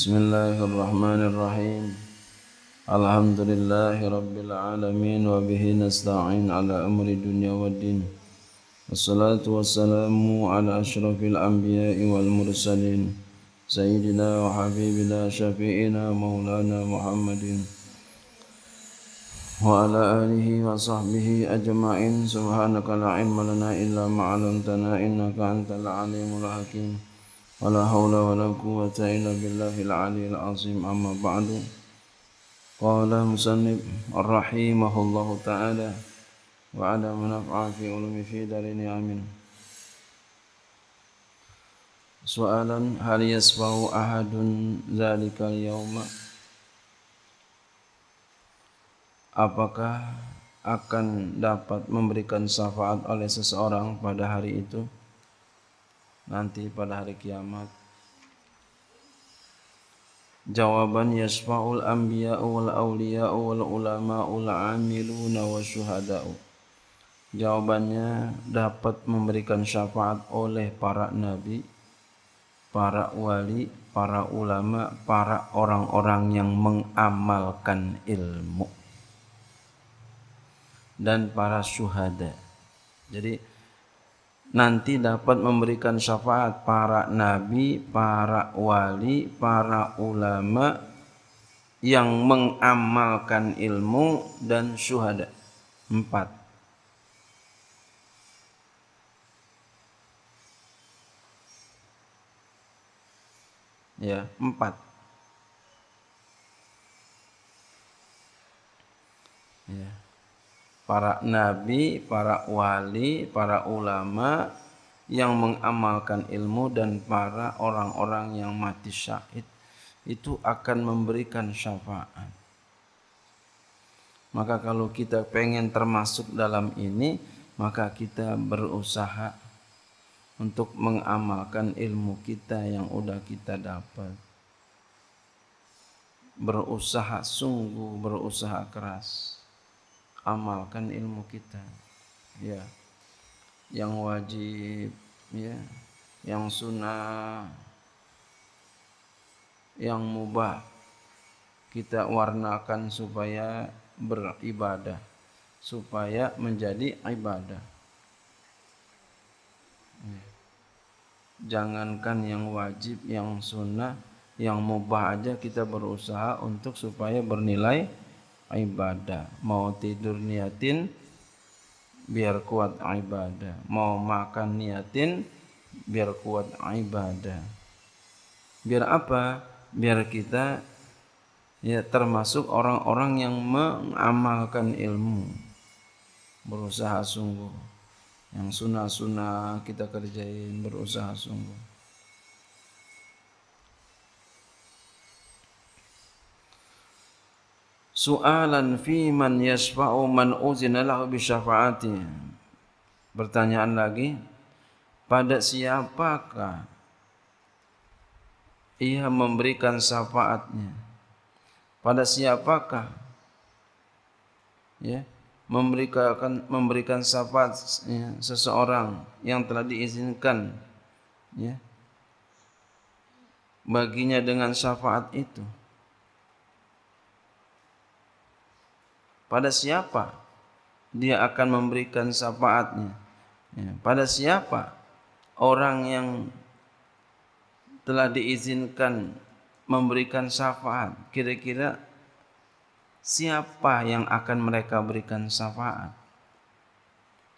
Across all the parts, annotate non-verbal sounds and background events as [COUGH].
بسم الله الرحمن الرحيم الحمد لله رب العالمين وبه نستعين على أمر الدنيا والدين والصلاة والسلام على أشرف الأنبياء والمرسلين سيدنا وحبيبنا شفيئنا مولانا محمد وعلى آله وصحبه أجمعين سبحانك لا علم لنا إلا ما علمتنا إنك أنت العليم الحكيم ولا حول ولا قوة إلا بالله العلي العظيم أما بعد قال مسنب رحمه الله تعالى وعلى منفعة في علوم في دارين آمين سؤالا هل يسبع أحد ذلك اليوم Apakah akan dapat memberikan syafaat oleh seseorang pada hari itu? nanti pada hari kiamat. Jawaban yasfa'ul anbiya wal awliya wal ulama ul amiluna Jawabannya dapat memberikan syafaat oleh para nabi, para wali, para ulama, para orang-orang yang mengamalkan ilmu dan para syuhada. Jadi nanti dapat memberikan syafaat para nabi, para wali, para ulama yang mengamalkan ilmu dan syuhada. Empat. Ya, empat. Ya para nabi, para wali, para ulama yang mengamalkan ilmu dan para orang-orang yang mati syahid itu akan memberikan syafaat. Maka kalau kita pengen termasuk dalam ini, maka kita berusaha untuk mengamalkan ilmu kita yang udah kita dapat. Berusaha sungguh, berusaha keras amalkan ilmu kita ya yang wajib ya yang sunnah yang mubah kita warnakan supaya beribadah supaya menjadi ibadah ya. jangankan yang wajib yang sunnah yang mubah aja kita berusaha untuk supaya bernilai ibadah mau tidur niatin biar kuat ibadah mau makan niatin biar kuat ibadah biar apa biar kita ya termasuk orang-orang yang mengamalkan ilmu berusaha sungguh yang sunnah-sunnah kita kerjain berusaha sungguh Soalan fi man yashfa'u man uzina lahu bi syafa'ati pertanyaan lagi pada siapakah ia memberikan syafaatnya pada siapakah ya memberikan memberikan syafaat ya, seseorang yang telah diizinkan ya baginya dengan syafaat itu Pada siapa dia akan memberikan syafaatnya? Ya, pada siapa orang yang telah diizinkan memberikan syafaat? Kira-kira siapa yang akan mereka berikan syafaat?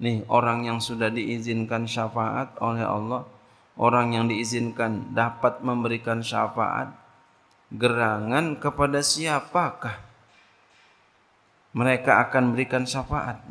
Nih, orang yang sudah diizinkan syafaat oleh Allah, orang yang diizinkan dapat memberikan syafaat, gerangan kepada siapakah mereka akan berikan syafaat.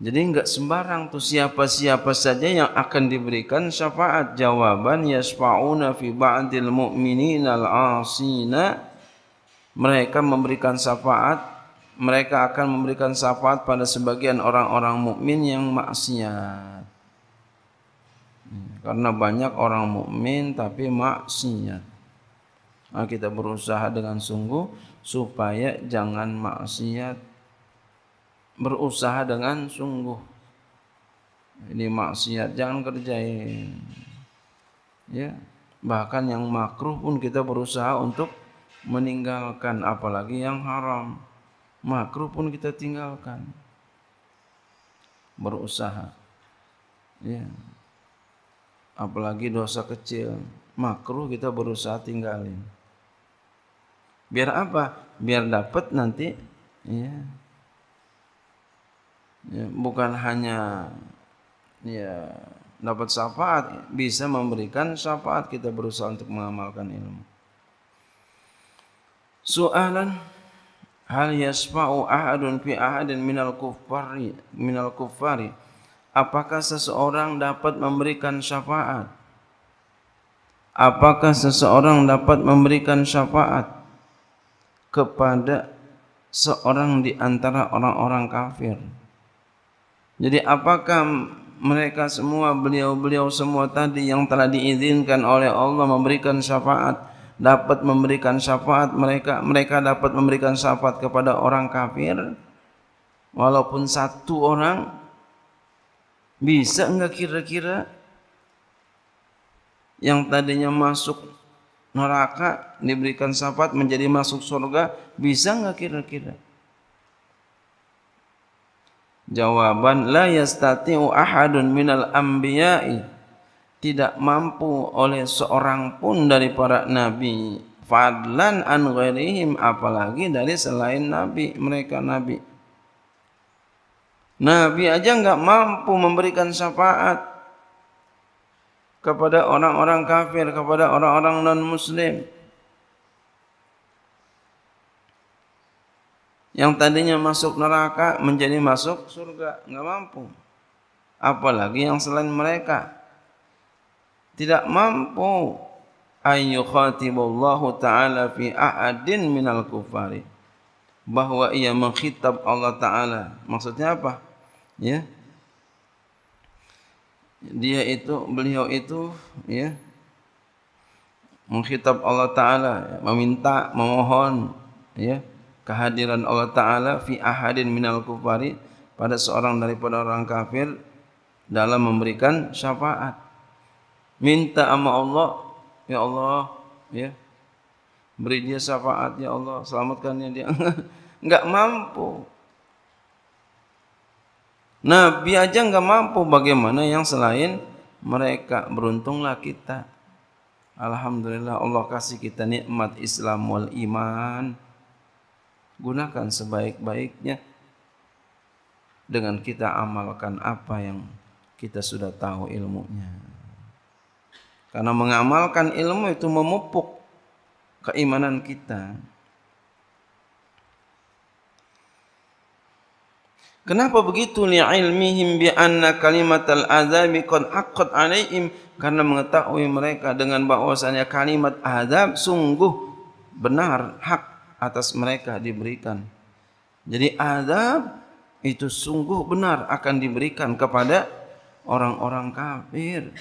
Jadi enggak sembarang tuh siapa-siapa saja yang akan diberikan syafaat. Jawaban yasfa'una fi ba'dil mu'minina al-asina. Mereka memberikan syafaat, mereka akan memberikan syafaat pada sebagian orang-orang mukmin yang maksiat. Hmm, karena banyak orang mukmin tapi maksiat. Maka kita berusaha dengan sungguh supaya jangan maksiat. Berusaha dengan sungguh. Ini maksiat jangan kerjain. Ya, bahkan yang makruh pun kita berusaha untuk meninggalkan apalagi yang haram. Makruh pun kita tinggalkan. Berusaha. Ya. Apalagi dosa kecil makruh kita berusaha tinggalin. Biar apa? Biar dapat nanti ya. ya bukan hanya ya dapat syafaat, bisa memberikan syafaat kita berusaha untuk mengamalkan ilmu. Soalan hal yasfa'u ahadun fi ahadin minal kuffari minal kuffari apakah seseorang dapat memberikan syafaat apakah seseorang dapat memberikan syafaat kepada seorang di antara orang-orang kafir. Jadi apakah mereka semua beliau-beliau semua tadi yang telah diizinkan oleh Allah memberikan syafaat dapat memberikan syafaat mereka mereka dapat memberikan syafaat kepada orang kafir walaupun satu orang bisa enggak kira-kira yang tadinya masuk neraka diberikan syafaat menjadi masuk surga bisa nggak kira-kira jawaban la yastati'u ahadun minal anbiya'i tidak mampu oleh seorang pun dari para nabi fadlan an ghairihim apalagi dari selain nabi mereka nabi nabi aja nggak mampu memberikan syafaat kepada orang-orang kafir, kepada orang-orang non-muslim. Yang tadinya masuk neraka menjadi masuk surga. enggak mampu. Apalagi yang selain mereka. Tidak mampu. Ayu khatibullahu ta'ala fi a'adin minal kufari. Bahawa ia mengkhitab Allah Ta'ala. Maksudnya apa? Ya dia itu beliau itu ya menghitab Allah taala meminta memohon ya kehadiran Allah taala fi ahadin minal kufari pada seorang daripada orang kafir dalam memberikan syafaat minta ama Allah ya Allah ya beri dia syafaat ya Allah selamatkan dia [LAUGHS] enggak mampu Nabi aja nggak mampu bagaimana yang selain mereka. Beruntunglah kita. Alhamdulillah Allah kasih kita nikmat Islam wal iman. Gunakan sebaik-baiknya dengan kita amalkan apa yang kita sudah tahu ilmunya. Karena mengamalkan ilmu itu memupuk keimanan kita. Kenapa begitu ni ilmihim bi anna kalimat al azab kon akot aneim karena mengetahui mereka dengan bahwasanya kalimat azab sungguh benar hak atas mereka diberikan. Jadi azab itu sungguh benar akan diberikan kepada orang-orang kafir.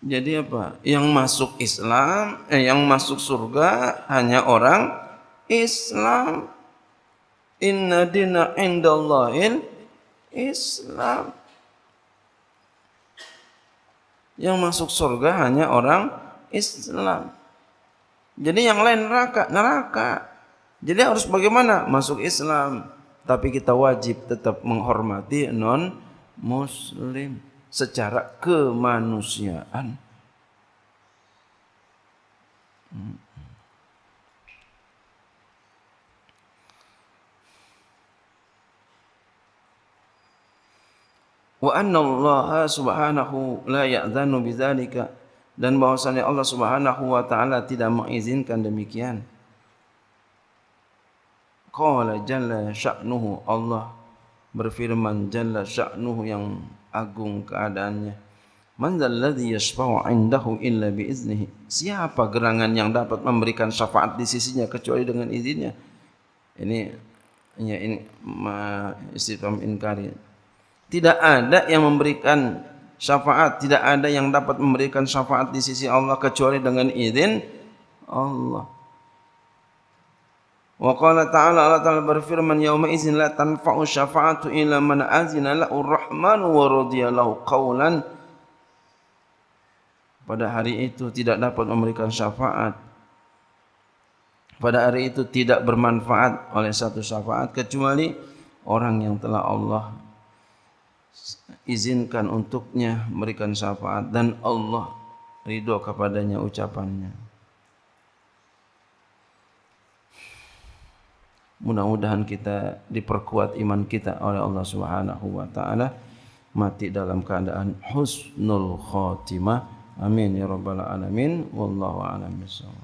Jadi apa? Yang masuk Islam, eh, yang masuk surga hanya orang Islam. Inna dina indallahil Islam. Yang masuk surga hanya orang Islam. Jadi yang lain neraka, neraka. Jadi harus bagaimana? Masuk Islam. Tapi kita wajib tetap menghormati non muslim secara kemanusiaan. Wa anna Allah subhanahu la ya'dhanu bidzalika dan bahwasanya Allah Subhanahu wa taala tidak mengizinkan demikian. Qala jalla sya'nuhu Allah berfirman jalla sya'nuhu yang agung keadaannya. Man zalladhi yashfa'u indahu illa bi'iznihi. Siapa gerangan yang dapat memberikan syafaat di sisinya kecuali dengan izinnya? Ini ya in, ma, istifam inkari. Tidak ada yang memberikan syafaat, tidak ada yang dapat memberikan syafaat di sisi Allah kecuali dengan izin Allah. Wa qala ta'ala Allah Ta'ala berfirman yauma izin la tanfa'u syafa'atu illa man azina lahu rahman wa radiya lahu qawlan Pada hari itu tidak dapat memberikan syafaat Pada hari itu tidak bermanfaat oleh satu syafaat kecuali orang yang telah Allah izinkan untuknya memberikan syafaat dan Allah ridho kepadanya ucapannya. mudah-mudahan kita diperkuat iman kita oleh Allah Subhanahu wa taala mati dalam keadaan husnul khatimah amin ya rabbal alamin wallahu alamin